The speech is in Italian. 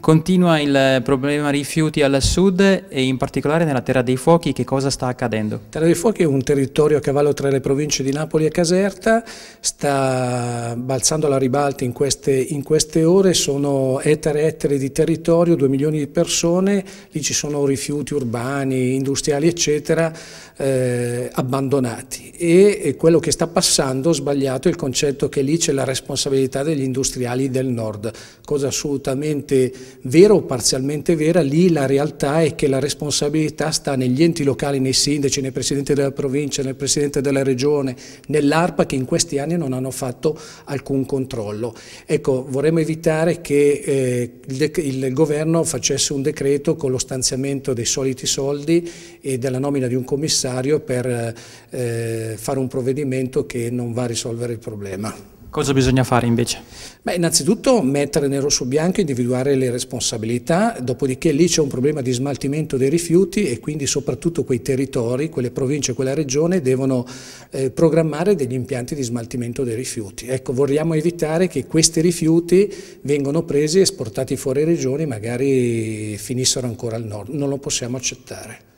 Continua il eh, problema rifiuti al sud e in particolare nella Terra dei Fuochi, che cosa sta accadendo? Terra dei Fuochi è un territorio a cavallo tra le province di Napoli e Caserta, sta balzando alla ribalta in queste, in queste ore, sono ettari e ettari di territorio, 2 milioni di persone, lì ci sono rifiuti urbani, industriali eccetera, eh, abbandonati e, e quello che sta passando sbagliato è il concetto che lì c'è la responsabilità degli industriali del nord, cosa assolutamente vera o parzialmente vera, lì la realtà è che la responsabilità sta negli enti locali, nei sindaci, nei presidenti della provincia, nel presidente della regione, nell'ARPA che in questi anni non hanno fatto alcun controllo. Ecco, vorremmo evitare che eh, il, il, governo facesse un decreto con lo stanziamento dei soliti soldi e della nomina di un commissario per eh, fare un provvedimento che non va a risolvere il problema. Cosa bisogna fare invece? Beh, innanzitutto mettere nero su bianco, individuare le responsabilità, dopodiché lì c'è un problema di smaltimento dei rifiuti e quindi soprattutto quei territori, quelle province, quella regione devono eh, programmare degli impianti di smaltimento dei rifiuti. Ecco, vorremmo evitare che questi rifiuti vengano presi e esportati fuori regioni, magari finissero ancora al nord. Non lo possiamo accettare.